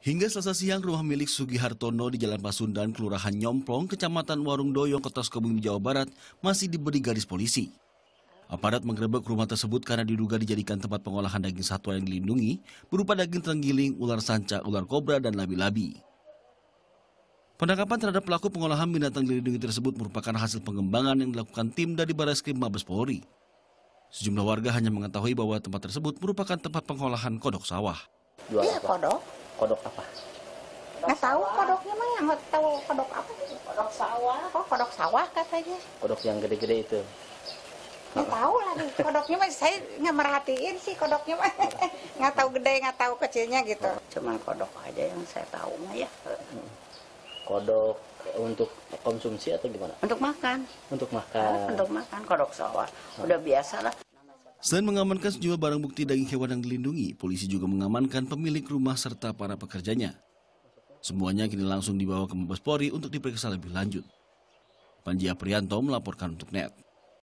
Hingga selasa siang, rumah milik Sugi Hartono di Jalan Pasundan, Kelurahan Nyomplong, Kecamatan Warung Doyong, Kota Sukabumi, Jawa Barat, masih diberi garis polisi. Aparat menggerebek rumah tersebut karena diduga dijadikan tempat pengolahan daging satwa yang dilindungi, berupa daging terenggiling, ular sanca, ular kobra, dan labi-labi. Penangkapan terhadap pelaku pengolahan binatang dilindungi tersebut merupakan hasil pengembangan yang dilakukan tim dari baris krim Mabes Polri. Sejumlah warga hanya mengetahui bahwa tempat tersebut merupakan tempat pengolahan kodok sawah. Iya kodok, kodok apa? Nggak tahu kodoknya mah yang nggak tahu kodok apa? Kodok sawah. Oh kodok sawah katanya. Kodok yang gede-gede itu. Nggak tahu lah nih kodoknya mah saya nggak merhatiin sih kodoknya mah nggak tahu gede nggak tahu kecilnya gitu. Oh. Cuman kodok aja yang saya tahu mah ya. Hmm. Kodok untuk konsumsi atau gimana? Untuk makan. Untuk ah, makan. Untuk makan kodok sawah. Ah. Udah biasa lah. Selain mengamankan sejumlah barang bukti daging hewan yang dilindungi, polisi juga mengamankan pemilik rumah serta para pekerjanya. Semuanya kini langsung dibawa ke Mabes Polri untuk diperiksa lebih lanjut. Panji Aprianto melaporkan untuk NET.